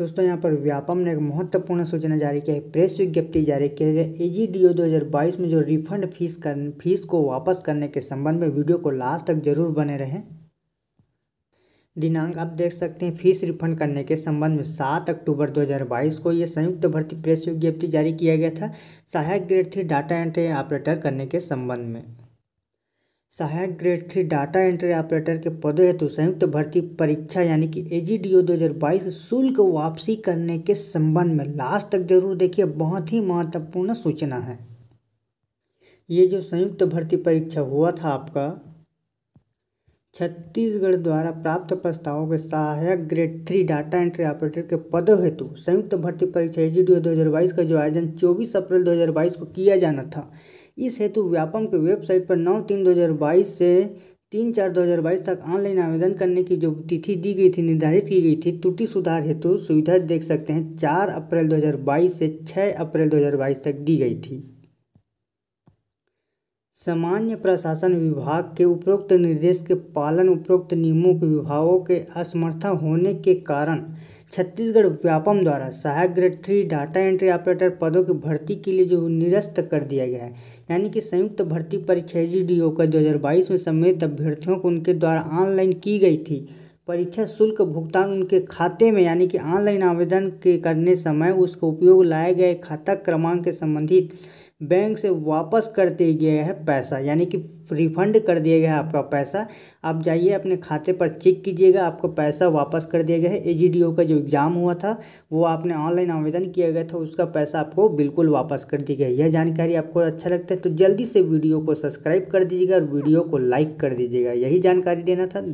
दोस्तों यहाँ पर व्यापम ने एक महत्वपूर्ण सूचना जारी की है प्रेस विज्ञप्ति जारी की है ए जी डी ओ दो में जो रिफंड फीस कर फीस को वापस करने के संबंध में वीडियो को लास्ट तक जरूर बने रहें दिनांक आप देख सकते हैं फीस रिफंड करने के संबंध में सात अक्टूबर 2022 को यह संयुक्त भर्ती प्रेस विज्ञप्ति जारी किया गया था सहायक grade three data entry operator करने के संबंध में सहायक grade three data entry operator के पदों हेतु संयुक्त भर्ती परीक्षा यानी कि ए जी डी ओ दो हज़ार बाईस शुल्क वापसी करने के संबंध में लास्ट तक जरूर देखिए बहुत ही महत्वपूर्ण सूचना है ये जो संयुक्त भर्ती परीक्षा हुआ था आपका छत्तीसगढ़ द्वारा प्राप्त प्रस्तावों के सहायक grade three data entry operator के पदों हेतु संयुक्त भर्ती परीक्षा ए जी डी ओ दो हज़ार बाईस का जो आयोजन चौबीस अप्रैल दो हज़ार बाईस को किया जाना था इस हेतु व्यापम की वेबसाइट पर नौ तीन दो हज़ार बाईस से तीन चार दो हज़ार बाईस तक ऑनलाइन आवेदन करने की जो तिथि दी गई थी निर्धारित की गई थी त्रुटि सुधार हेतु सुविधा देख सकते हैं चार अप्रैल दो हज़ार बाईस से छः अप्रैल दो हज़ार बाईस तक दी गई थी सामान्य प्रशासन विभाग के उपरोक्त निर्देश के पालन उपरोक्त नियमों के विभागों के असमर्थ होने के कारण छत्तीसगढ़ व्यापम द्वारा सहायक grade three data entry operator पदों की भर्ती के लिए जो निरस्त कर दिया गया है यानी कि संयुक्त भर्ती परीक्षा जी डी ओ का दो हज़ार बाईस में सम्मिलित अभ्यर्थियों को उनके द्वारा ऑनलाइन की गई थी परीक्षा शुल्क भुगतान उनके खाते में यानी कि ऑनलाइन आवेदन के करने समय उसका उपयोग लाए गए खाता क्रमांक के संबंधित बैंक से वापस कर दिया गया है पैसा यानी कि रिफंड कर दिया गया है आपका पैसा आप जाइए अपने खाते पर चेक कीजिएगा आपको पैसा वापस कर दिया गया है एजीडीओ का जो एग्ज़ाम हुआ था वो आपने ऑनलाइन आवेदन किया गया था उसका पैसा आपको बिल्कुल वापस कर दिया गया यह जानकारी आपको अच्छा लगता है तो जल्दी से वीडियो को सब्सक्राइब कर दीजिएगा और वीडियो को लाइक कर दीजिएगा यही जानकारी देना था